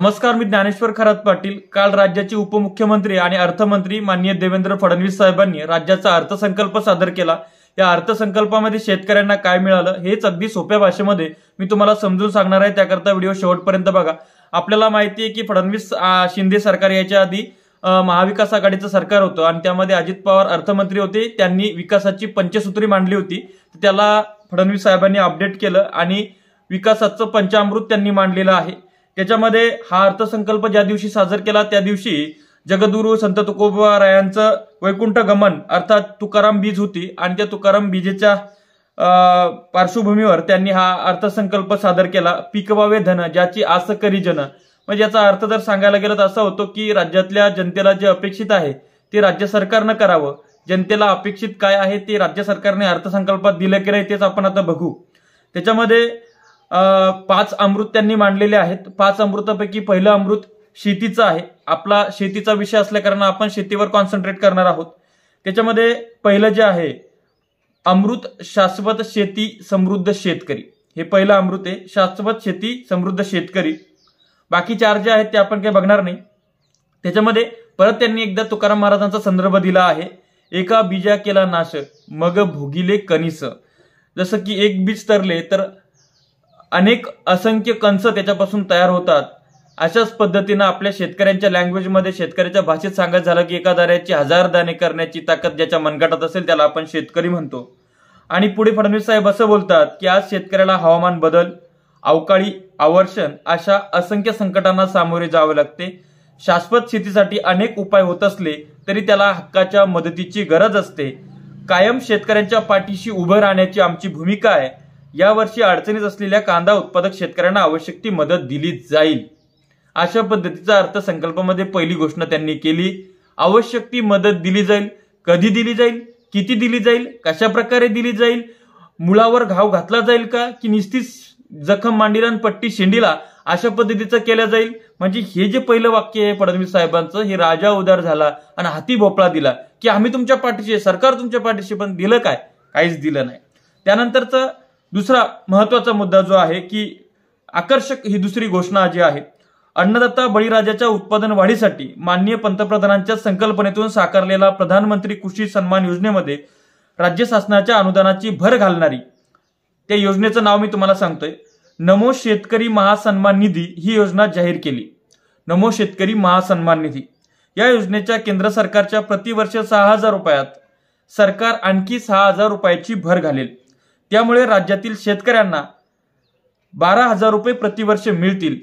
नमस्कार मी ज्ञानेश्वर खरात पाटील काल राज्याचे उपमुख्यमंत्री आणि अर्थमंत्री माननीय देवेंद्र फडणवीस साहेबांनी राज्याचा अर्थसंकल्प सादर केला या अर्थसंकल्पामध्ये शेतकऱ्यांना काय मिळालं हेच अगदी सोप्या भाषेमध्ये मी तुम्हाला समजून सांगणार आहे त्याकरता व्हिडिओ शेवटपर्यंत बघा आपल्याला माहिती आहे की फडणवीस शिंदे सरकार याच्या आधी महाविकास आघाडीचं सरकार होतं आणि त्यामध्ये अजित पवार अर्थमंत्री होते त्यांनी विकासाची पंचसूत्री मांडली होती त्याला फडणवीस साहेबांनी अपडेट केलं आणि विकासाचं पंचामृत त्यांनी मांडलेलं आहे त्याच्यामध्ये हा अर्थसंकल्प ज्या दिवशी सादर केला त्या दिवशी जगदुरु संत तुकोबारायांचं वैकुंठ गमन अर्थात तुकाराम बीज होती आणि त्या तुकाराम बीजेच्या पार्श्वभूमीवर त्यांनी हा अर्थसंकल्प सादर केला पिकवावे धन ज्याची आस करी जन म्हणजे याचा अर्थ जर सांगायला गेलं तर असा होतो की राज्यातल्या जनतेला जे अपेक्षित आहे ते राज्य सरकारनं करावं जनतेला अपेक्षित काय आहे ते राज्य सरकारने अर्थसंकल्पात दिलं की नाही तेच आपण आता बघू त्याच्यामध्ये पाच अमृत त्यांनी मांडलेले आहेत पाच अमृतापैकी पहिलं अमृत शेतीचं आहे आपला शेतीचा विषय असल्याकारण आपण शेतीवर कॉन्सन्ट्रेट करणार आहोत त्याच्यामध्ये पहिलं जे आहे अमृत शाश्वत शेती समृद्ध शेतकरी हे पहिलं अमृत आहे शाश्वत शेती समृद्ध शेतकरी बाकी चार जे आहेत ते आपण काही बघणार नाही त्याच्यामध्ये परत त्यांनी एकदा तुकाराम महाराजांचा संदर्भ दिला आहे एका बीजा केला नाश मग भोगिले कनिस जसं की एक बीज तरले तर अनेक असंख्य कंस त्याच्यापासून तयार होतात अशाच पद्धतीनं आपल्या शेतकऱ्यांच्या लँग्वेजमध्ये शेतकऱ्याच्या भाषेत सांगत झालं की एका दाऱ्याची हजार दाणे करण्याची ताकद ज्याच्या मनगटात असेल त्याला आपण शेतकरी म्हणतो आणि पुढे फडणवीस साहेब असं बोलतात की आज शेतकऱ्याला हवामान बदल अवकाळी आवर्षण अशा असंख्य संकटांना सामोरे जावे लागते शाश्वत शेतीसाठी अनेक उपाय होत असले तरी त्याला हक्काच्या मदतीची गरज असते कायम शेतकऱ्यांच्या पाठीशी उभं राहण्याची आमची भूमिका आहे यावर्षी अडचणीत असलेल्या कांदा उत्पादक शेतकऱ्यांना आवश्यक ती मदत दिली जाईल अशा पद्धतीचा अर्थसंकल्पामध्ये पहिली घोषणा त्यांनी केली आवश्यक ती मदत दिली जाईल कधी दिली जाईल किती दिली जाईल कशा प्रकारे दिली जाईल मुळावर घाव घातला जाईल का की निस्तीच जखम मांडीला पट्टी शेंडीला अशा पद्धतीचं केलं जाईल म्हणजे हे जे पहिलं वाक्य आहे फडणवीस साहेबांचं हे राजा उदार झाला आणि हाती भोपळा दिला की आम्ही तुमच्या पाठीशी सरकार तुमच्या पाठीशी पण दिलं काय काहीच दिलं नाही त्यानंतरचं दुसरा महत्वाचा मुद्दा जो आहे की आकर्षक ही दुसरी घोषणा जी आहे अन्नदाता बळीराजाच्या उत्पादन वाढीसाठी माननीय पंतप्रधानांच्या संकल्पनेतून साकारलेला प्रधानमंत्री कृषी सन्मान योजनेमध्ये राज्य शासनाच्या अनुदानाची भर घालणारी त्या योजनेचं नाव मी तुम्हाला सांगतोय नमो शेतकरी महासन्मान निधी ही योजना जाहीर केली नमो शेतकरी महासन्मान निधी या योजनेच्या केंद्र सरकारच्या प्रतिवर्ष सहा हजार रुपयात सरकार आणखी सहा हजार रुपयाची भर घालेल त्यामुळे राज्यातील शेतकऱ्यांना बारा हजार रुपये प्रतिवर्ष मिळतील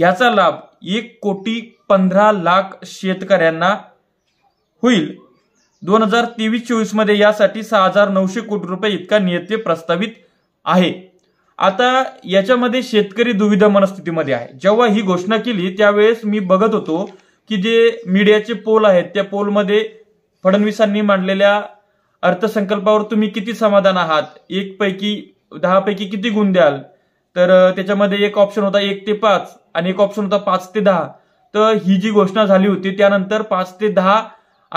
याचा लाभ एक कोटी पंधरा लाख शेतकऱ्यांना होईल दोन हजार तेवीस चोवीस मध्ये यासाठी सहा हजार नऊशे कोटी रुपये इतका नियते प्रस्तावित आहे आता याच्यामध्ये शेतकरी दुविधा मनस्थितीमध्ये आहे जेव्हा ही घोषणा केली त्यावेळेस मी बघत होतो की जे मीडियाचे पोल आहेत त्या पोलमध्ये फडणवीसांनी मांडलेल्या अर्थसंकल्पावर तुम्ही किती समाधान आहात एक पैकी दहा पैकी किती गुण द्याल तर त्याच्यामध्ये एक ऑप्शन होता एक ते पाच आणि एक ऑप्शन होता पाच ते दहा तर ही जी घोषणा झाली होती त्यानंतर पाच ते दहा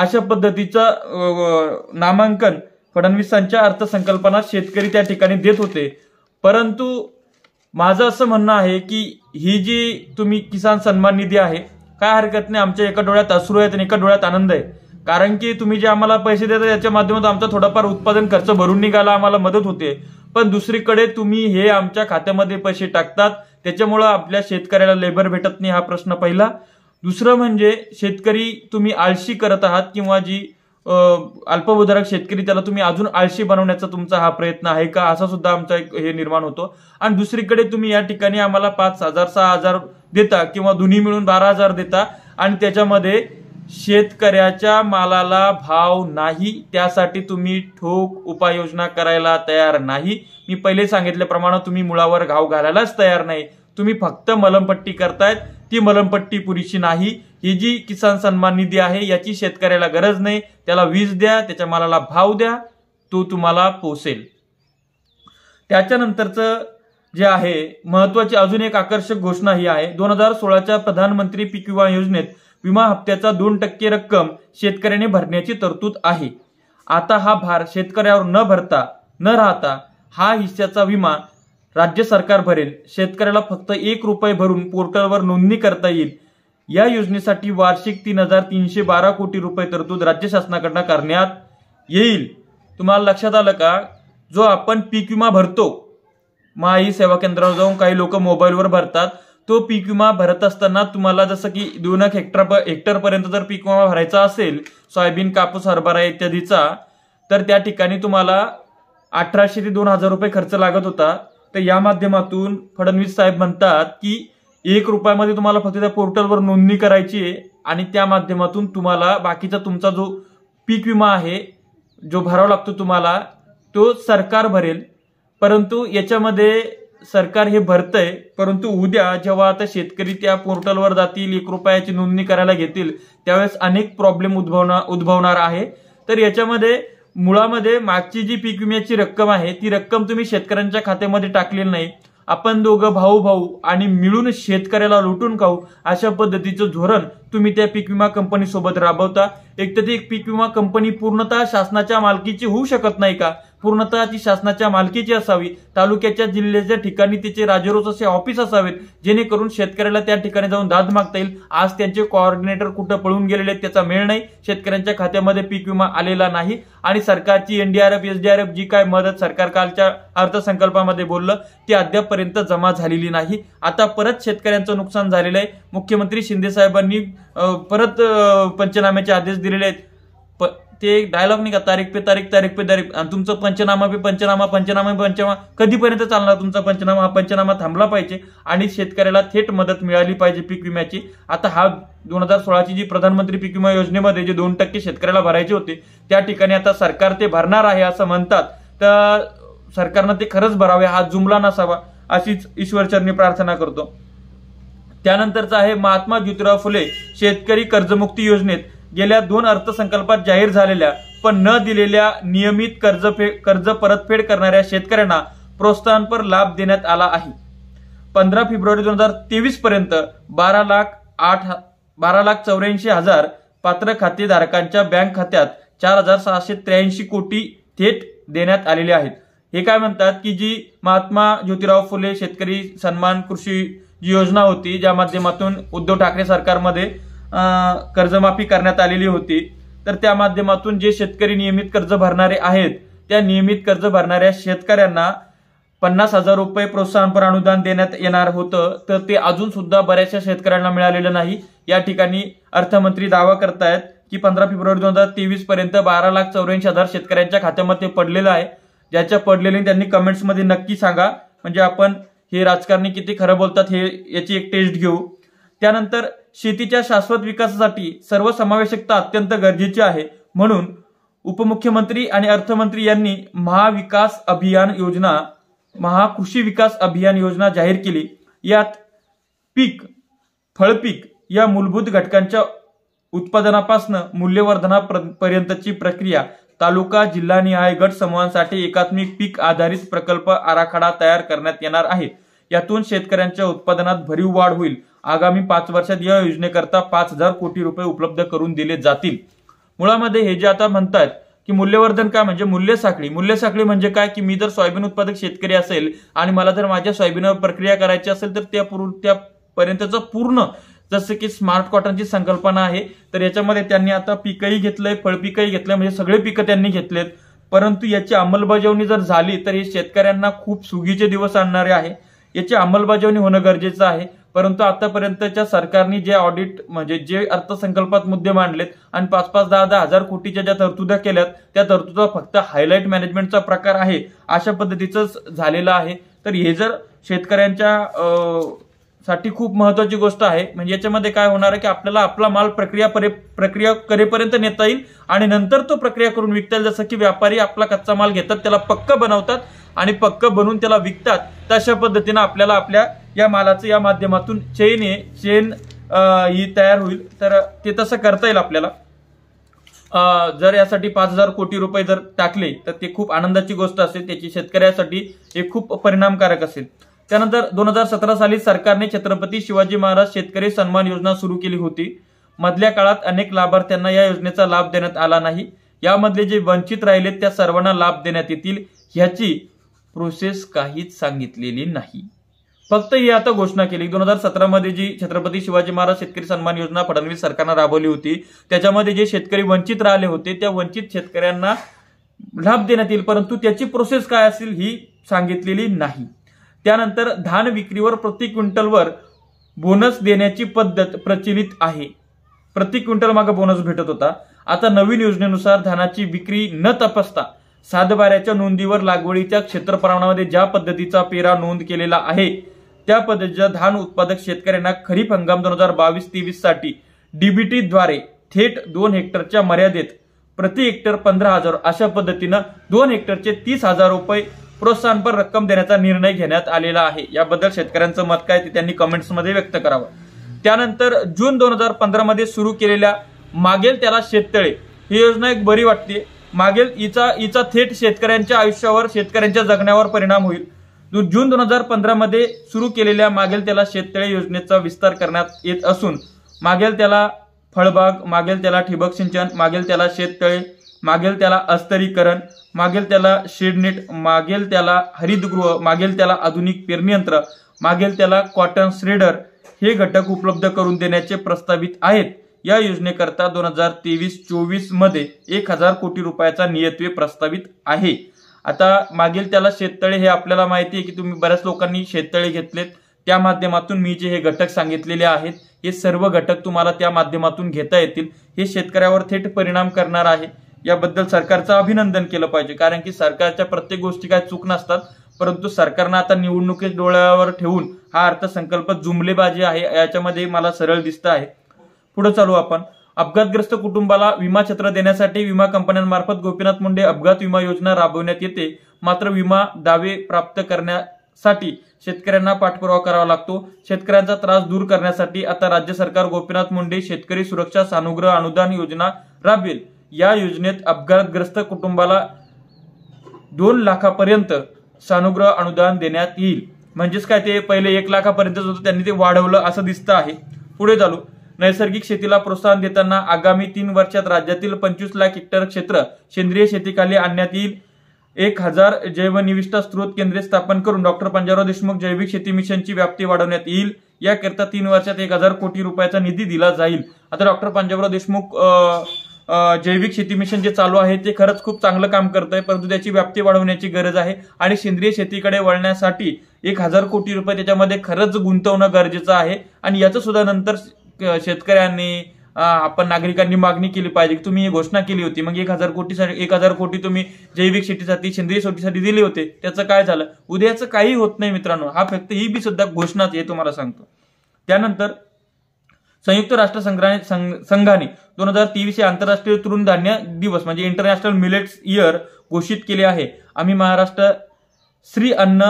अशा पद्धतीचं नामांकन फडणवीसांच्या अर्थसंकल्पनात शेतकरी त्या ठिकाणी देत होते परंतु माझं असं म्हणणं आहे की ही जी तुम्ही किसान सन्मान निधी आहे काय हरकत नाही आमच्या एका डोळ्यात अश्रू आहेत आणि एका डोळ्यात आनंद आहे कारण की तुम्ही जे आम्हाला पैसे देता याच्या माध्यमातून आमचा थोडाफार उत्पादन खर्च भरून निघाला आम्हाला मदत होते पण दुसरीकडे तुम्ही हे आमच्या खात्यामध्ये पैसे टाकतात त्याच्यामुळं आपल्या शेतकऱ्याला लेबर भेटत नाही हा प्रश्न पहिला दुसरं म्हणजे शेतकरी तुम्ही आळशी करत आहात किंवा जी अल्पभूधारक शेतकरी त्याला तुम्ही अजून आळशी बनवण्याचा तुमचा हा प्रयत्न आहे का असा सुद्धा आमचा एक हे निर्माण होतो आणि दुसरीकडे तुम्ही या ठिकाणी आम्हाला पाच हजार सहा हजार देता किंवा दोन्ही मिळून बारा हजार देता आणि त्याच्यामध्ये शेतकऱ्याच्या मालाला भाव नाही त्यासाठी तुम्ही ठोक उपाययोजना करायला तयार नाही मी पहिले सांगितल्याप्रमाणे तुम्ही मुळावर घाव घालायलाच तयार नाही तुम्ही फक्त मलमपट्टी करतायत ती मलमपट्टी पुरेशी नाही ही जी किसान सन्मान निधी आहे याची शेतकऱ्याला गरज नाही त्याला वीज द्या त्याच्या मालाला भाव द्या तो तुम्हाला पोसेल त्याच्यानंतरचं जे आहे महत्वाची अजून एक आकर्षक घोषणा ही आहे दोन हजार सोळाच्या प्रधानमंत्री पीक विमा योजनेत विमा हप्त्याचा दोन टक्के रक्कम शेतकऱ्याने भरण्याची तरतूद आहे आता हा भार शेतकऱ्यावर न भरता न राहता हा हिस्स्याचा विमा राज्य सरकार भरेल शेतकऱ्याला फक्त एक रुपये भरून पोर्टलवर नोंदणी करता येईल या योजनेसाठी वार्षिक तीन हजार तीनशे बारा कोटी रुपये तरतूद राज्य शासनाकडनं करण्यात येईल तुम्हाला लक्षात आलं का जो आपण पीक विमा भरतो मग आई सेवा केंद्रावर जाऊन काही लोक मोबाईलवर भरतात तो पीक विमा भरत असताना तुम्हाला जसं की दोन एक हेक्टर हेक्टरपर्यंत जर पीक विमा भरायचा असेल सोयाबीन कापूस हरभरा इत्यादीचा तर त्या ठिकाणी तुम्हाला अठराशे ते दोन हजार रुपये खर्च लागत होता तर या माध्यमातून फडणवीस साहेब म्हणतात की एक रुपयामध्ये तुम्हाला फक्त त्या पोर्टलवर नोंदणी करायची आहे आणि त्या माध्यमातून तुम्हाला बाकीचा तुमचा जो पीक विमा आहे जो भरावा लागतो तुम्हाला तो सरकार भरेल परंतु याच्यामध्ये सरकार हे भरतंय परंतु उद्या जेव्हा आता शेतकरी त्या पोर्टलवर जातील एक रुपयाची नोंदणी करायला घेतील त्यावेळेस अनेक प्रॉब्लेम उद्भवणार उद्भवणार आहे तर याच्यामध्ये मुळामध्ये मागची जी पीक विम्याची रक्कम आहे ती रक्कम तुम्ही शेतकऱ्यांच्या खात्यामध्ये टाकलेली नाही आपण दोघं भाऊ भाऊ आणि मिळून शेतकऱ्याला लुटून खाऊ अशा पद्धतीचं धोरण तुम्ही त्या पीक विमा कंपनीसोबत राबवता एक तर ती पीक विमा कंपनी पूर्णतः शासनाच्या मालकीची होऊ शकत नाही का पूर्णतः ती शासनाच्या मालकीची असावी तालुक्याच्या जिल्ह्याच्या ठिकाणी तिचे राजरोज असे ऑफिस असावेत जेणेकरून शेतकऱ्याला त्या ठिकाणी जाऊन दाद मागता येईल आज त्यांचे कोऑर्डिनेटर कुठं पळून गेलेले त्याचा मेळ नाही शेतकऱ्यांच्या खात्यामध्ये पीक विमा आलेला नाही आणि सरकारची एनडीआरएफ एसडीआरएफ जी काय मदत सरकार कालच्या अर्थसंकल्पामध्ये बोललं ती अद्यापपर्यंत जमा झालेली नाही आता परत शेतकऱ्यांचं नुकसान झालेलं आहे मुख्यमंत्री शिंदे साहेबांनी परत पंचनाम्याचे आदेश दिलेले आहेत ते एक डायलॉग नाही का तारीख पे तारीख तारीख पे तारीख आणि तुमचं पंचनामा पे पंचनामा पंचनामा पंचनामा कधीपर्यंत चालणार तुमचा पंचनामा हा पंचनामा थांबला पाहिजे आणि शेतकऱ्याला थेट मदत मिळाली पाहिजे पीक विम्याची आता हा दोन हजार सोळाची जी प्रधानमंत्री पीक विमा योजनेमध्ये जे दोन टक्के शेतकऱ्याला भरायचे होते त्या ठिकाणी आता सरकार ते भरणार आहे असं म्हणतात तर सरकारनं ते खरंच भरावे हा जुमला नसावा अशीच ईश्वरचरणी प्रार्थना करतो त्यानंतरचं आहे महात्मा ज्योतिराव फुले शेतकरी कर्जमुक्ती योजनेत गेल्या दोन अर्थसंकल्पात जाहीर झालेल्या पण न दिलेल्या नियमित कर्ज कर्ज परतफेड करणाऱ्या शेतकऱ्यांना प्रोत्साहनपर लाभ देण्यात आला आहे पंधरा फेब्रुवारी दोन हजार तेवीस पर्यंत बारा लाख आठ बारा लाख चौऱ्याऐंशी हजार पात्र खातेधारकांच्या बँक खात्यात चार हजार सहाशे त्र्याऐंशी कोटी थेट देण्यात आलेले आहेत हे काय म्हणतात की जी महात्मा ज्योतिराव फुले शेतकरी सन्मान कृषी योजना होती ज्या माध्यमातून उद्धव ठाकरे सरकारमध्ये कर्जमाफी करण्यात आलेली होती तर त्या माध्यमातून जे शेतकरी नियमित कर्ज भरणारे आहेत त्या नियमित कर्ज भरणाऱ्या शेतकऱ्यांना पन्नास हजार रुपये प्रोत्साहनपर अनुदान देण्यात येणार होतं तर ते अजून सुद्धा बऱ्याचशा शेतकऱ्यांना मिळालेलं नाही या ठिकाणी अर्थमंत्री दावा करतायत की पंधरा फेब्रुवारी दोन हजार तेवीस पर्यंत बारा लाख चौऱ्याऐंशी हजार शेतकऱ्यांच्या खात्यामध्ये पडलेलं आहे ज्याच्या पडलेले त्यांनी कमेंट्समध्ये नक्की सांगा म्हणजे आपण हे राजकारणी किती खरं बोलतात हे याची एक टेस्ट घेऊ त्यानंतर शेतीच्या शाश्वत विकासासाठी सर्वसमावेशकता अत्यंत गरजेची आहे म्हणून उपमुख्यमंत्री आणि अर्थमंत्री यांनी महाविकास अभियान योजना महाकृषी विकास अभियान योजना जाहीर केली यात पीक फळपीक या मूलभूत घटकांच्या उत्पादनापासून मूल्यवर्धनापर्यंतची प्रक्रिया तालुका जिल्हा निहाय गट समूहांसाठी एकात्मिक पीक आधारित प्रकल्प आराखडा तयार करण्यात येणार आहे यातून शेतकऱ्यांच्या उत्पादनात भरीव वाढ होईल आगामी पाच वर्षात या योजनेकरता पाच हजार कोटी रुपये उपलब्ध करून दिले जातील मुळामध्ये हे जे आता म्हणतात की मूल्यवर्धन काय म्हणजे मूल्य साखळी मूल्य साखळी म्हणजे काय की मी जर सोयाबीन उत्पादक शेतकरी असेल आणि मला जर माझ्या सोयाबीनवर प्रक्रिया करायची असेल तर त्या त्यापर्यंतचं पूर्ण जसं की स्मार्ट कॉटनची संकल्पना आहे तर याच्यामध्ये त्यांनी आता पिकही घेतलंय फळपिकही घेतलंय म्हणजे सगळे पिकं त्यांनी घेतलेत परंतु याची अंमलबजावणी जर झाली तर हे शेतकऱ्यांना खूप सुगीचे दिवस आणणारे आहे याची अंमलबजावणी होणं गरजेचं आहे परंतु आतापर्यंतच्या सरकारने जे ऑडिट म्हणजे जे अर्थसंकल्पात मुद्दे मांडलेत आणि पाच पाच दहा दहा हजार कोटीच्या ज्या तरतुद्या केल्यात त्या तरतुदा फक्त हायलाईट मॅनेजमेंटचा प्रकार आहे अशा पद्धतीचंच झालेलं आहे तर हे जर शेतकऱ्यांच्या साठी खूप महत्वाची गोष्ट आहे म्हणजे याच्यामध्ये काय होणार आहे की आपल्याला आपला माल प्रक्रिया परे प्रक्रिया करेपर्यंत नेता येईल आणि नंतर तो प्रक्रिया करून विकता येईल जसं की व्यापारी आपला कच्चा माल घेतात त्याला पक्क बनवतात आणि पक्क बनवून त्याला विकतात तशा पद्धतीनं आपल्याला आपल्या या मालाचं या माध्यमातून चेन आहे चेन ही तयार होईल तर ते तसं करता येईल आपल्याला जर यासाठी पाच हजार कोटी रुपये जर टाकले तर ते खूप आनंदाची गोष्ट असेल त्याची शेतकऱ्यासाठी हे खूप परिणामकारक असेल त्यानंतर दोन हजार सतरा साली सरकारने छत्रपती शिवाजी महाराज शेतकरी सन्मान योजना सुरू केली होती मधल्या काळात अनेक लाभार्थ्यांना या योजनेचा लाभ देण्यात आला नाही यामधले जे वंचित राहिलेत त्या सर्वांना लाभ देण्यात येतील ह्याची प्रोसेस काहीच सांगितलेली नाही फक्त ही आता घोषणा केली दोन हजार सतरामध्ये जी छत्रपती शिवाजी महाराज शेतकरी सन्मान योजना फडणवीस सरकारनं राबवली होती त्याच्यामध्ये जे शेतकरी वंचित राहिले होते त्या वंचित शेतकऱ्यांना लाभ देण्यात येईल परंतु त्याची प्रोसेस काय असेल ही सांगितलेली नाही त्यानंतर धान विक्रीवर प्रति क्विंटलवर बोनस देण्याची पद्धत प्रचलित आहे प्रति क्विंटल मागे बोनस भेटत होता आता नवीन योजनेनुसार धानाची विक्री न तपासता सातबाऱ्याच्या नोंदीवर लागवडीच्या क्षेत्रप्रमाणामध्ये ज्या पद्धतीचा पेरा नोंद केलेला आहे त्या पद्धतीच्या धान उत्पादक शेतकऱ्यांना खरीप हंगाम दोन हजार बावीस तेवीस साठी द्वारे थेट दोन हेक्टरच्या मर्यादेत प्रति हेक्टर पंधरा हजार अशा पद्धतीनं दोन हेक्टरचे तीस हजार रुपये प्रोत्साहनपर रक्कम देण्याचा निर्णय घेण्यात आलेला आहे याबद्दल शेतकऱ्यांचं मत काय ते त्यांनी कमेंट्समध्ये व्यक्त करावं त्यानंतर जून दोन हजार पंधरामध्ये सुरू केलेल्या मागेल त्याला शेततळे ही योजना एक बरी वाटते मागेल हिचा हिचा थेट शेतकऱ्यांच्या आयुष्यावर शेतकऱ्यांच्या जगण्यावर परिणाम होईल जून दोन हजार पंधरामध्ये सुरू केलेल्या मागेल त्याला शेततळे योजनेचा विस्तार करण्यात येत असून मागेल त्याला फळबाग मागेल त्याला ठिबक सिंचन मागेल त्याला शेततळे मागेल त्याला अस्तरीकरण मागेल त्याला शेडनेट मागेल त्याला हरितगृह मागेल त्याला आधुनिक पेरणीयंत्र मागेल त्याला कॉटन श्रेडर हे घटक उपलब्ध करून देण्याचे प्रस्तावित आहेत या योजनेकरता दोन हजार तेवीस चोवीस मध्ये एक हजार कोटी रुपयाचा नियत्वे प्रस्तावित आहे आता मागील त्याला शेततळे हे आपल्याला माहिती आहे की तुम्ही बऱ्याच लोकांनी शेततळे घेतलेत त्या माध्यमातून मी जे हे घटक सांगितलेले आहेत हे सर्व घटक तुम्हाला त्या माध्यमातून घेता येतील हे शेतकऱ्यावर थेट परिणाम करणार आहे याबद्दल सरकारचं अभिनंदन केलं पाहिजे कारण की सरकारच्या प्रत्येक गोष्टी काय चूक नसतात परंतु सरकारनं आता निवडणुकीत डोळ्यावर ठेवून हा अर्थसंकल्प जुमलेबाजी आहे याच्यामध्ये मला सरळ दिसत आहे पुढे चालू आपण अपघातग्रस्त कुटुंबाला विमा छत्र देण्यासाठी विमा कंपन्यांमार्फत गोपीनाथ मुंडे अपघात विमा योजना राबवण्यात येते मात्र विमा दावे प्राप्त करण्यासाठी शेतकऱ्यांना पाठपुरावा करावा लागतो शेतकऱ्यांचा त्रास दूर करण्यासाठी आता राज्य सरकार गोपीनाथ मुंडे शेतकरी सुरक्षा सानुग्रह अनुदान योजना राबवेल या योजनेत अपघातग्रस्त कुटुंबाला दोन लाखापर्यंत सानुग्रह अनुदान देण्यात येईल म्हणजेच काय ते पहिले एक लाखापर्यंतच होतं त्यांनी ते वाढवलं असं दिसतं आहे पुढे चालू नैसर्गिक शेतीला प्रोत्साहन देताना आगामी तीन वर्षात राज्यातील पंचवीस लाख हेक्टर क्षेत्र सेंद्रिय शेतीखाली आणण्यात येईल एक हजार जैवनिविष्ट स्रोत केंद्रे स्थापन करून डॉक्टर पंजाबराव देशमुख जैविक शेती मिशनची व्याप्ती वाढवण्यात येईल याकरिता तीन वर्षात एक हजार कोटी रुपयाचा निधी दिला जाईल आता डॉक्टर पंजाबराव देशमुख जैविक शेती मिशन जे चालू आहे ते खरंच खूप चांगलं काम करत आहे परंतु त्याची व्याप्ती वाढवण्याची गरज आहे आणि सेंद्रिय शेतीकडे वळण्यासाठी एक हजार कोटी रुपये त्याच्यामध्ये खरंच गुंतवणं गरजेचं आहे आणि याचं सुद्धा नंतर शेतकऱ्यांनी आपण नागरिकांनी मागणी केली पाहिजे की तुम्ही ही घोषणा केली होती मग एक हजार कोटीसाठी एक हजार कोटी तुम्ही जैविक शेतीसाठी सेंद्रिय शेतीसाठी दिले होते त्याचं काय झालं उद्याचं काही होत नाही मित्रांनो हा फक्त ही बी सुद्धा घोषणाच हे तुम्हाला सांगतो त्यानंतर संयुक्त राष्ट्र संघाने संघाने दोन हजार तेवीस हे आंतरराष्ट्रीय तृणधान्य दिवस म्हणजे इंटरनॅशनल मिलेट्स इयर घोषित केले आहे आम्ही महाराष्ट्र श्री अन्न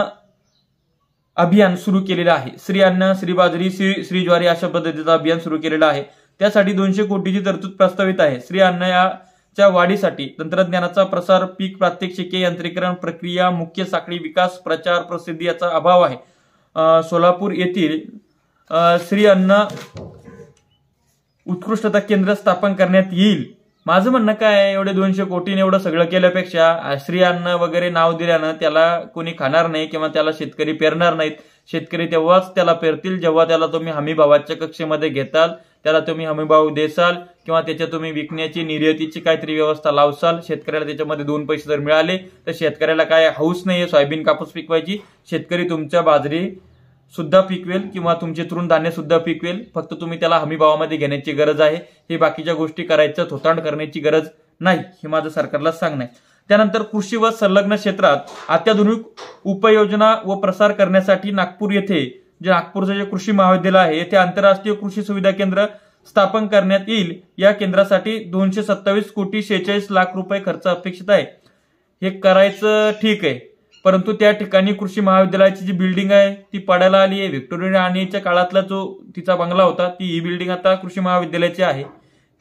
अभियान सुरू केलेलं आहे श्री अन्न श्री बाजरी श्री श्री ज्वारी अशा पद्धतीचं अभियान सुरू केलेलं आहे त्यासाठी दोनशे कोटीची तरतूद प्रस्तावित आहे श्री अन्न याच्या वाढीसाठी तंत्रज्ञानाचा प्रसार पीक प्रात्यक्षिके यांत्रिकरण प्रक्रिया मुख्य साखळी विकास प्रचार प्रसिद्धी याचा अभाव आहे सोलापूर येथील श्री अन्न उत्कृष्टता केंद्र स्थापन करण्यात येईल माझं म्हणणं काय एवढे दोनशे कोटीने एवढं सगळं केल्यापेक्षा श्री वगैरे नाव दिल्यानं त्याला कोणी खाणार नाही किंवा त्याला शेतकरी पेरणार नाहीत शेतकरी तेव्हाच त्याला पेरतील जेव्हा त्याला तुम्ही हमी भावाच्या कक्षेमध्ये घेताल त्याला तुम्ही हमी देसाल किंवा त्याच्या तुम्ही विकण्याची निर्यातीची काहीतरी व्यवस्था लावसाल शेतकऱ्याला त्याच्यामध्ये दोन पैसे जर मिळाले तर शेतकऱ्याला काय हौस नाहीये सोयाबीन कापूस पिकवायची शेतकरी तुमच्या बाजरी सुद्धा पिकवेल किंवा तुमचे तृणधान्य सुद्धा पिकवेल फक्त तुम्ही त्याला हमी भावामध्ये घेण्याची गरज आहे हे बाकीच्या गोष्टी करायचं थोतांड करण्याची गरज नाही हे माझं सरकारला सांगणं आहे त्यानंतर कृषी व संलग्न क्षेत्रात अत्याधुनिक उपयोजना व प्रसार करण्यासाठी नागपूर येथे जे नागपूरचं जे कृषी महाविद्यालय आहे येथे आंतरराष्ट्रीय कृषी सुविधा केंद्र स्थापन करण्यात येईल या केंद्रासाठी दोनशे सत्तावीस कोटी शेहेचाळीस लाख रुपये खर्च अपेक्षित आहे हे करायचं ठीक आहे परंतु त्या ठिकाणी कृषी महाविद्यालयाची जी बिल्डिंग आहे ती पडायला आली आहे व्हिक्टोरिया राणीच्या काळातला जो तिचा बंगला होता ती ही बिल्डिंग आता कृषी महाविद्यालयाची आहे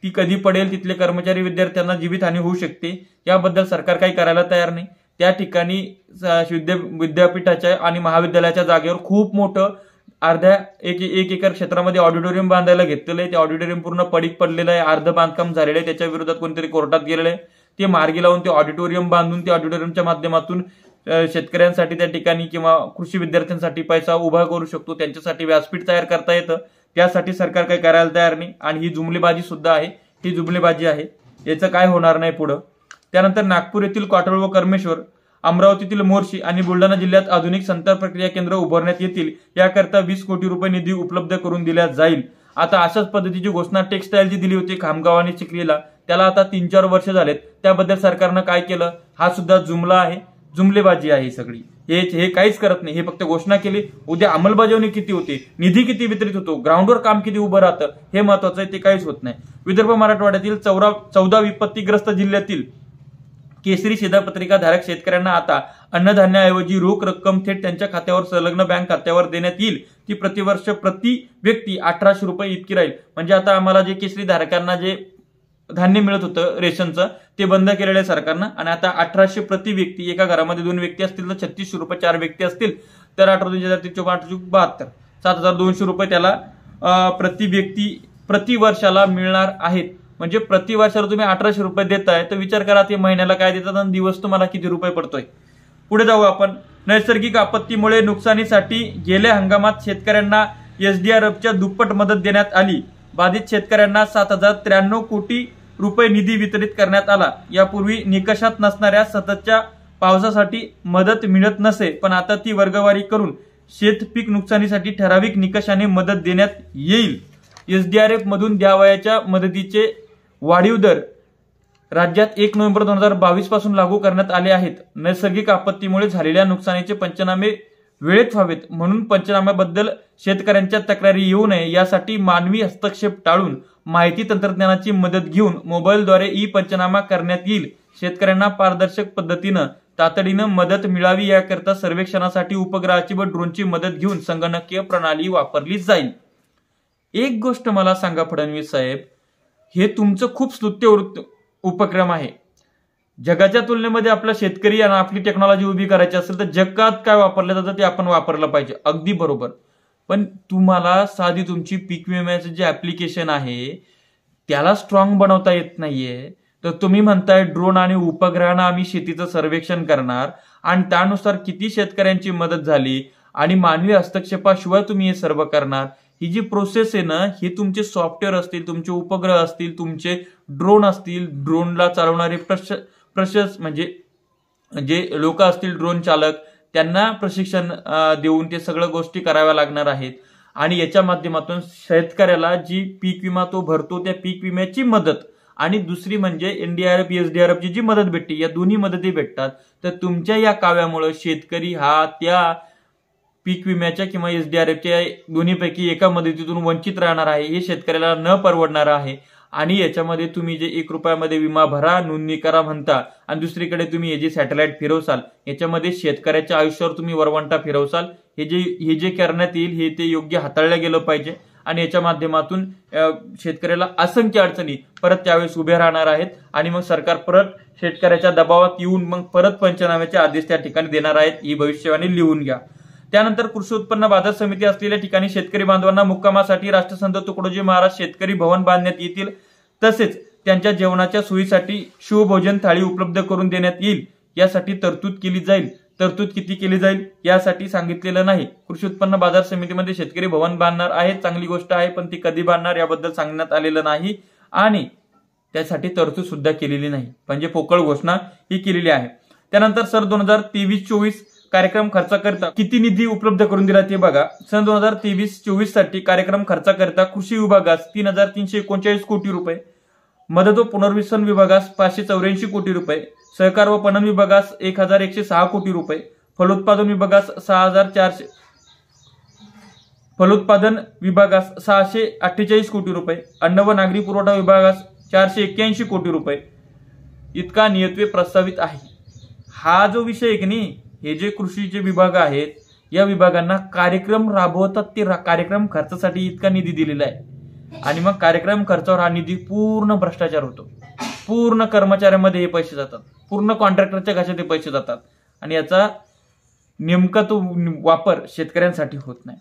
ती कधी पडेल तिथले कर्मचारी विद्यार्थ्यांना जीवितहानी होऊ शकते याबद्दल सरकार काही करायला तयार नाही त्या ठिकाणी विद्यापीठाच्या आणि महाविद्यालयाच्या जागेवर खूप मोठं अर्ध्या एक एक एकर क्षेत्रामध्ये ऑडिटोरियम बांधायला घेतलेलं आहे ते ऑडिटोरियम पूर्ण पडीक पडलेलं आहे अर्ध बांधकाम झालेलं आहे त्याच्या विरोधात कोणीतरी कोर्टात गेलेलं आहे ते मार्गी लावून ते ऑडिटोरियम बांधून ते ऑडिटोरियमच्या माध्यमातून शेतकऱ्यांसाठी त्या ठिकाणी किंवा कृषी विद्यार्थ्यांसाठी पैसा उभा करू शकतो त्यांच्यासाठी व्यासपीठ तयार करता येतं त्यासाठी सरकार काही करायला तयार नाही आणि ही जुमलेबाजी सुद्धा आहे ही जुमलेबाजी आहे याचं काय होणार नाही पुढं त्यानंतर नागपूर येथील काटोळ व कर्मेश्वर अमरावतीतील मोर्शी आणि बुलढाणा जिल्ह्यात आधुनिक संतर प्रक्रिया केंद्र उभारण्यात येतील याकरता वीस कोटी रुपये निधी उपलब्ध करून दिला जाईल आता अशाच पद्धतीची घोषणा जी दिली होती खामगाव आणि चिखलीला त्याला आता तीन चार वर्ष झालेत त्याबद्दल सरकारनं काय केलं हा सुद्धा जुमला आहे जुमलेबाजी आहे सगळी हे हे काहीच करत नाही हे फक्त घोषणा केली उद्या अंमलबजावणी किती होते निधी किती वितरित होतो ग्राउंडवर काम किती उभं राहतं हे महत्वाचं आहे ते काहीच होत नाही विदर्भ मराठवाड्यातील चौरा चौदा विपत्तीग्रस्त जिल्ह्यातील केसरी शिधापत्रिका धारक शेतकऱ्यांना आता अन्नधान्याऐवजी रोख रक्कम थेट त्यांच्या खात्यावर संलग्न बँक खात्यावर देण्यात येईल ती प्रतिवर्ष प्रति व्यक्ती अठराशे रुपये इतकी राहील म्हणजे आता आम्हाला जे केसरी धारकांना जे धान्य मिळत होतं रेशनचं ते बंद केलेलं आहे सरकारनं आणि आता अठराशे प्रति व्यक्ती एका घरामध्ये दोन व्यक्ती असतील तर छत्तीसशे रुपये चार व्यक्ती असतील तर अठरा दोनशे हजार तीनशे अठराशे बहात्तर सात हजार दोनशे रुपये त्याला प्रति व्यक्ती प्रतिवर्षाला मिळणार आहेत म्हणजे प्रतिवर्षाला तुम्ही अठराशे रुपये देताय तर विचार करा ते महिन्याला काय देतात आणि दिवस तुम्हाला किती रुपये पडतोय पुढे जाऊ आपण नैसर्गिक आपत्तीमुळे नुकसानीसाठी गेल्या हंगामात शेतकऱ्यांना एसडीआरएफच्या दुप्पट मदत देण्यात आली बाधित शेतकऱ्यांना सात हजार त्र्याण्णव कोटी रुपये निधी वितरित करण्यात आला यापूर्वी निकषात नसणाऱ्या सततच्या पावसासाठी मदत मिळत नसे पण आता ती वर्गवारी करून शेत पीक नुकसानीसाठी ठराविक निकषाने मदत देण्यात येईल एसडीआरएफ मधून द्यावयाच्या मदतीचे वाढीव दर राज्यात एक नोव्हेंबर दोन हजार बावीस पासून लागू करण्यात आले आहेत नैसर्गिक आपत्तीमुळे झालेल्या नुकसानीचे पंचनामे वेळेत व्हावेत म्हणून पंचनाम्याबद्दल शेतकऱ्यांच्या तक्रारी येऊ नये यासाठी मानवी हस्तक्षेप टाळून माहिती तंत्रज्ञानाची मदत घेऊन मोबाईलद्वारे ई पंचनामा करण्यात येईल शेतकऱ्यांना पारदर्शक पद्धतीनं तातडीनं मदत मिळावी याकरता सर्वेक्षणासाठी उपग्रहाची व ड्रोनची मदत घेऊन संगणकीय प्रणाली वापरली जाईल एक गोष्ट मला सांगा फडणवीस साहेब हे तुमचं खूप स्तुत्य उपक्रम आहे जगाच्या तुलनेमध्ये आपला शेतकरी आणि आपली टेक्नॉलॉजी उभी करायची असेल तर जगात काय वापरलं जातं ते आपण वापरलं पाहिजे अगदी बरोबर पण तुम्हाला साधी तुमची पीक विम्याचं जे ऍप्लिकेशन आहे त्याला स्ट्रॉंग बनवता येत नाहीये तर तुम्ही म्हणताय ड्रोन आणि उपग्रहांना आम्ही शेतीचं सर्वेक्षण करणार आणि त्यानुसार किती शेतकऱ्यांची मदत झाली आणि मानवी हस्तक्षेपाशिवाय तुम्ही हे सर्व करणार ही जी प्रोसेस आहे ना हे तुमचे सॉफ्टवेअर असतील तुमचे उपग्रह असतील तुमचे ड्रोन असतील ड्रोनला चालवणारे प्रश प्रशस म्हणजे जे लोक असतील ड्रोन चालक त्यांना प्रशिक्षण देऊन ते सगळं गोष्टी कराव्या लागणार आहेत आणि याच्या माध्यमातून शेतकऱ्याला जी पीक विमा तो भरतो त्या पीक विम्याची मदत आणि दुसरी म्हणजे एनडीआरएफ एसडीआरएफची जी मदत भेटते या दोन्ही मदती भेटतात तर तुमच्या या काव्यामुळे शेतकरी हा त्या पीक विम्याच्या किंवा एसडीआरएफच्या दोन्हीपैकी एका मदतीतून वंचित राहणार आहे हे शेतकऱ्याला न परवडणार आहे आणि याच्यामध्ये तुम्ही जे एक रुपयामध्ये विमा भरा नोंदणी करा म्हणता आणि दुसरीकडे तुम्ही हे जे सॅटेलाइट फिरवसाल याच्यामध्ये शेतकऱ्याच्या आयुष्यावर तुम्ही वरवंटा फिरवसाल हे जे हे जे करण्यात येईल हे ते योग्य हाताळलं गेलं पाहिजे आणि याच्या माध्यमातून शेतकऱ्याला असंख्य अडचणी परत त्यावेळेस उभे राहणार आहेत आणि मग सरकार परत शेतकऱ्याच्या दबावात येऊन मग परत पंचनाम्याचे आदेश त्या ठिकाणी देणार आहेत ही भविष्यवाणी लिहून घ्या त्यानंतर कृषी उत्पन्न बाजार समिती असलेल्या ठिकाणी शेतकरी बांधवांना मुक्कामासाठी राष्ट्रसंत तुकडोजी महाराज शेतकरी भवन बांधण्यात येतील तसेच त्यांच्या जेवणाच्या सोयीसाठी शिवभोजन थाळी उपलब्ध करून देण्यात येईल यासाठी तरतूद केली जाईल तरतूद किती केली जाईल यासाठी सांगितलेलं नाही कृषी उत्पन्न बाजार समितीमध्ये शेतकरी भवन बांधणार आहे चांगली गोष्ट आहे पण ती कधी बांधणार याबद्दल सांगण्यात आलेलं नाही आणि त्यासाठी तरतूद सुद्धा केलेली नाही म्हणजे पोकळ घोषणा ही केलेली आहे त्यानंतर सर दोन हजार तेवीस चोवीस कार्यक्रम करता किती निधी उपलब्ध करून दिला ते बघा सन दोन हजार तेवीस चोवीस साठी कार्यक्रम करता कृषी विभागास तीन हजार तीनशे एकोणचाळीस कोटी रुपये मदत व पुनर्वसन विभागास पाचशे चौऱ्याऐंशी कोटी रुपये सहकार व पणन विभागास एक हजार एकशे सहा कोटी रुपये फलोत्पादन विभागास सहा हजार चारशे फलोत्पादन विभागास सहाशे अठ्ठेचाळीस कोटी रुपये अन्न व नागरी पुरवठा विभागास चारशे एक्क्याऐंशी कोटी रुपये इतका नियत्वे प्रस्तावित आहे हा जो विषय की नाही हे जे कृषीचे विभाग आहेत या विभागांना कार्यक्रम राबवतात ते कार्यक्रम खर्चासाठी इतका निधी दिलेला आहे आणि मग कार्यक्रम खर्चावर हा निधी पूर्ण भ्रष्टाचार होतो पूर्ण कर्मचाऱ्यांमध्ये हे पैसे जातात पूर्ण कॉन्ट्रॅक्टरच्या घशात हे पैसे जातात आणि याचा नेमका तो वापर शेतकऱ्यांसाठी होत नाही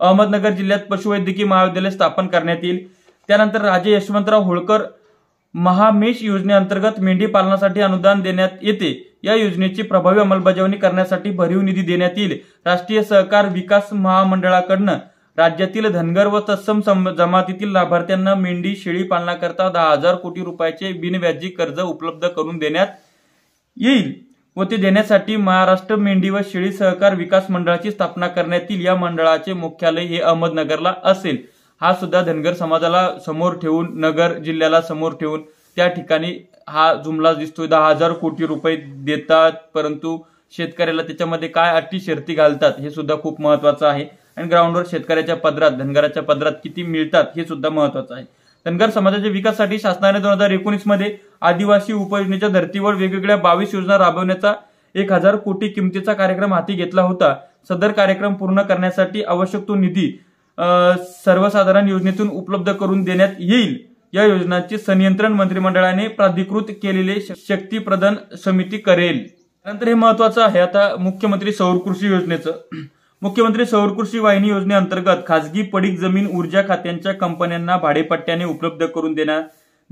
अहमदनगर जिल्ह्यात पशुवैद्यकीय महाविद्यालय स्थापन करण्यात येईल त्यानंतर राजे यशवंतराव होळकर महामेष योजनेअंतर्गत मेंढी पालनासाठी अनुदान देण्यात येते या योजनेची प्रभावी अंमलबजावणी करण्यासाठी भरीव निधी देण्यात येईल राष्ट्रीय सहकार विकास महामंडळाकडनं राज्यातील धनगर व तत्सम जमातीतील लाभार्थ्यांना मेंढी शेळी पालनाकरता दहा हजार कोटी रुपयाचे बिनव्याजी कर्ज उपलब्ध करून देण्यात येईल व ते देण्यासाठी महाराष्ट्र मेंढी व शेळी सहकार विकास मंडळाची स्थापना करण्यात येईल या मंडळाचे मुख्यालय हे अहमदनगरला असेल हा सुद्धा धनगर समाजाला समोर ठेवून नगर जिल्ह्याला समोर ठेवून त्या ठिकाणी हा जुमला दिसतोय दहा हजार कोटी रुपये देतात परंतु शेतकऱ्याला त्याच्यामध्ये काय अटी शर्ती घालतात हे सुद्धा खूप महत्वाचं आहे आणि ग्राउंडवर शेतकऱ्याच्या पदरात धनगराच्या पदरात किती मिळतात हे सुद्धा महत्वाचं आहे धनगर समाजाच्या विकासासाठी शासनाने दोन हजार एकोणीस मध्ये आदिवासी उपयोजनेच्या धर्तीवर वेगवेगळ्या बावीस योजना राबवण्याचा एक हजार कोटी किमतीचा कार्यक्रम हाती घेतला होता सदर कार्यक्रम पूर्ण करण्यासाठी आवश्यक तो निधी सर्वसाधारण योजनेतून उपलब्ध करून देण्यात येईल या योजनाचे संनियंत्रण मंत्रिमंडळाने प्राधिकृत केलेले शक्ती प्रदान समिती करेल त्यानंतर हे महत्वाचं आहे आता मुख्यमंत्री सौर कृषी योजनेचं मुख्यमंत्री सौर कृषी वाहिनी योजनेअंतर्गत खासगी पडीक जमीन ऊर्जा खात्यांच्या कंपन्यांना भाडेपट्ट्याने उपलब्ध करून देण्यात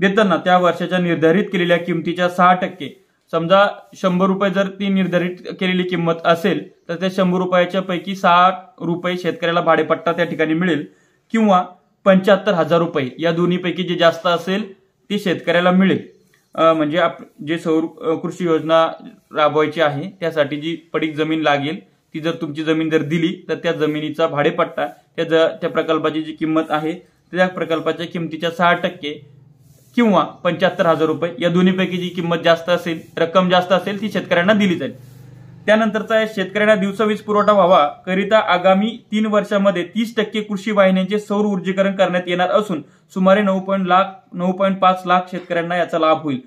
देताना त्या वर्षाच्या निर्धारित केलेल्या किमतीच्या सहा टक्के समजा शंभर रुपये जर ती निर्धारित केलेली किंमत असेल तर त्या शंभर रुपयाच्या पैकी साठ रुपये शेतकऱ्याला भाडेपट्टा त्या ठिकाणी मिळेल किंवा पंच्याहत्तर हजार रुपये या दोन्हीपैकी जे जास्त असेल ती शेतकऱ्याला मिळेल म्हणजे आप जे सौर कृषी योजना राबवायची आहे त्यासाठी जी पडीक जमीन लागेल ती जर तुमची जमीन जर दिली तर त्या जमिनीचा भाडेपट्टा त्या ज त्या प्रकल्पाची जी किंमत आहे त्या प्रकल्पाच्या किमतीच्या सहा टक्के किंवा पंच्याहत्तर हजार रुपये या दोन्हीपैकी जी किंमत जास्त असेल रक्कम जास्त असेल ती शेतकऱ्यांना दिली जाईल त्यानंतरचा शेतकऱ्यांना दिवसा वीज पुरवठा व्हावा करिता आगामी तीन वर्षामध्ये तीस टक्के कृषी वाहिन्यांचे सौर ऊर्जीकरण करण्यात येणार असून सुमारे नऊ पॉईंट लाख नऊ पॉईंट पाच लाख शेतकऱ्यांना याचा लाभ होईल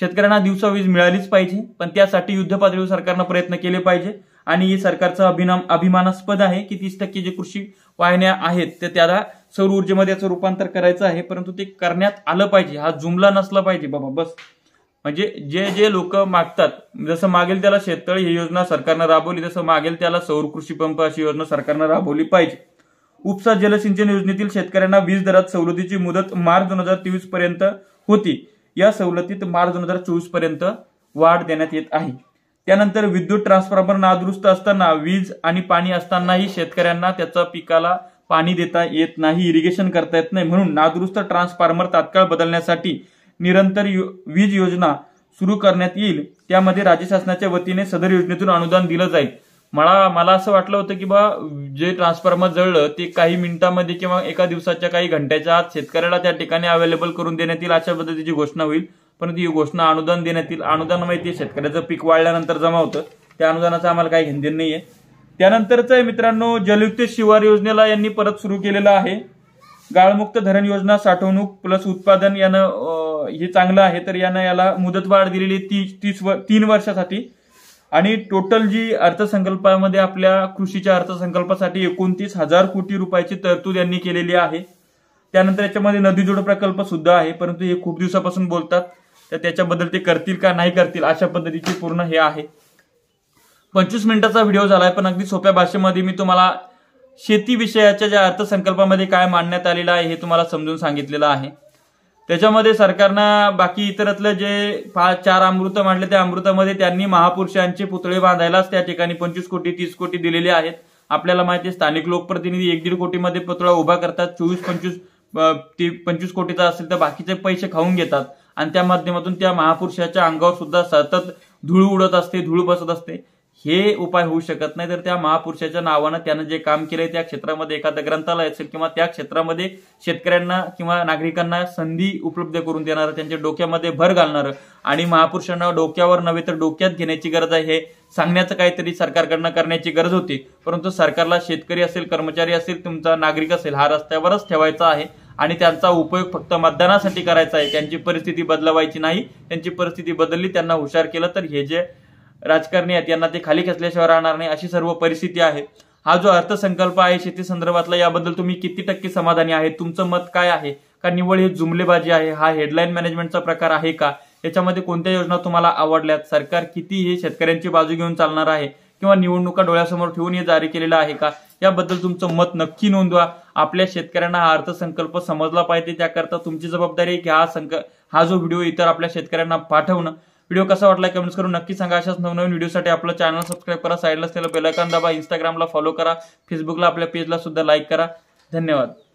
शेतकऱ्यांना दिवसा वीज मिळालीच पाहिजे पण त्यासाठी युद्ध पातळीवर सरकारनं प्रयत्न केले पाहिजे आणि ही सरकारचं अभिनाम अभिमानास्पद आहे की तीस टक्के जे कृषी वाहिन्या आहेत ते त्याला सौर ऊर्जेमध्ये याचं रूपांतर करायचं आहे परंतु ते करण्यात आलं पाहिजे हा जुमला नसला पाहिजे बाबा बस म्हणजे जे जे लोक मागतात जसं मागेल त्याला शेततळी ही योजना सरकारनं राबवली तसं मागेल त्याला सौर कृषी पंप अशी योजना सरकारनं राबवली पाहिजे उपसा जलसिंचन योजनेतील शेतकऱ्यांना वीज दरात सवलतीची मुदत मार्च दोन हजार तेवीस पर्यंत होती या सवलतीत मार्च दोन हजार चोवीस पर्यंत वाढ देण्यात येत आहे त्यानंतर विद्युत ट्रान्सफॉर्मर नादुरुस्त असताना वीज आणि पाणी असतानाही शेतकऱ्यांना त्याचा पिकाला पाणी देता येत नाही इरिगेशन करता येत नाही म्हणून नादुरुस्त ट्रान्सफॉर्मर तात्काळ बदलण्यासाठी निरंतर वीज योजना सुरू करण्यात येईल त्यामध्ये राज्य शासनाच्या वतीने सदर योजनेतून अनुदान दिलं जाईल मला मला असं वाटलं होतं की बा जे ट्रान्सफॉर्मर जळलं ते काही मिनिटांमध्ये किंवा एका दिवसाच्या काही घंट्याच्या आत शेतकऱ्याला त्या ठिकाणी अवेलेबल करून देण्यात येईल अशा पद्धतीची घोषणा होईल परंतु ही घोषणा अनुदान देण्यात येईल अनुदान माहिती शेतकऱ्याचं पीक वाढल्यानंतर जमा होतं त्या अनुदानाचं आम्हाला काही घेणं नाहीये त्यानंतरच आहे मित्रांनो जलयुक्त शिवार योजनेला यांनी परत सुरू केलेला आहे गाळमुक्त धरण योजना साठवणूक प्लस उत्पादन यानं हे चांगलं आहे तर यानं याला मुदतवाढ दिलेली ती तीस व तीन वर्षासाठी आणि टोटल जी अर्थसंकल्पामध्ये आपल्या कृषीच्या अर्थसंकल्पासाठी एकोणतीस हजार कोटी रुपयाची तरतूद यांनी केलेली आहे त्यानंतर याच्यामध्ये नदीजोड प्रकल्प सुद्धा आहे परंतु हे खूप दिवसापासून बोलतात तर त्याच्याबद्दल ते करतील का नाही करतील अशा पद्धतीची पूर्ण हे आहे पंचवीस मिनिटाचा व्हिडिओ झाला आहे पण अगदी सोप्या भाषेमध्ये मी तुम्हाला शेती विषयाच्या ज्या अर्थसंकल्पामध्ये काय मांडण्यात आलेलं आहे हे तुम्हाला समजून सांगितलेलं आहे त्याच्यामध्ये सरकारनं बाकी इतरतलं जे चार अमृत मांडले त्या अमृतामध्ये त्यांनी महापुरुषांचे पुतळे बांधायलाच त्या ठिकाणी पंचवीस कोटी तीस कोटी दिलेले आहेत आपल्याला माहिती आहे स्थानिक लोकप्रतिनिधी एक दीड कोटीमध्ये पुतळा उभा करतात चोवीस पंचवीस ती पंचवीस कोटीचा असेल तर बाकीचे पैसे खाऊन घेतात आणि त्या माध्यमातून त्या महापुरुषाच्या अंगावर सुद्धा सतत धूळ उडत असते धूळ बसत असते हे उपाय होऊ शकत नाही तर त्या महापुरुषाच्या नावानं त्यानं जे काम केलंय त्या क्षेत्रामध्ये एखादं ग्रंथालय असेल किंवा त्या क्षेत्रामध्ये शेतकऱ्यांना किंवा नागरिकांना संधी उपलब्ध करून देणारं त्यांच्या डोक्यामध्ये भर घालणारं आणि महापुरुषांना डोक्यावर नव्हे तर डोक्यात घेण्याची गरज आहे हे सांगण्याचं काहीतरी सरकारकडनं करण्याची गरज होती परंतु सरकारला शेतकरी असेल कर्मचारी असेल तुमचा नागरिक असेल हा रस्त्यावरच ठेवायचा आहे आणि त्यांचा उपयोग फक्त मतदानासाठी करायचा आहे त्यांची परिस्थिती बदलवायची नाही त्यांची परिस्थिती बदलली त्यांना हुशार केलं तर हे जे राजकारणी आहेत यांना ते खाली खेचल्याशिवाय राहणार नाही अशी सर्व परिस्थिती आहे हा जो अर्थसंकल्प आहे शेती संदर्भातला याबद्दल तुम्ही किती टक्के समाधानी आहे तुमचं मत काय आहे का निवळ हे जुमलेबाजी आहे हा हेडलाईन मॅनेजमेंटचा प्रकार आहे का याच्यामध्ये कोणत्या योजना तुम्हाला आवडल्यात सरकार किती हे शेतकऱ्यांची बाजू घेऊन चालणार आहे किंवा निवडणुका डोळ्यासमोर ठेवून हे जारी केलेलं आहे का याबद्दल तुमचं मत नक्की नोंदवा आपल्या शेतकऱ्यांना हा अर्थसंकल्प समजला पाहिजे त्याकरता तुमची जबाबदारी की हा संक हा जो व्हिडिओ इतर आपल्या शेतकऱ्यांना पाठवणं व्हिडिओ कसा वाटला कमेंट्स करून नक्की सांगा अशाच नवनवीन व्हिडिओसाठी आपला चॅनल सबस्क्राईब करा साईडला असलेलं बेलकन दाबा इंस्टाग्रामला फॉलो करा फेसबुकला आपल्या पेजला सुद्धा लाईक करा धन्यवाद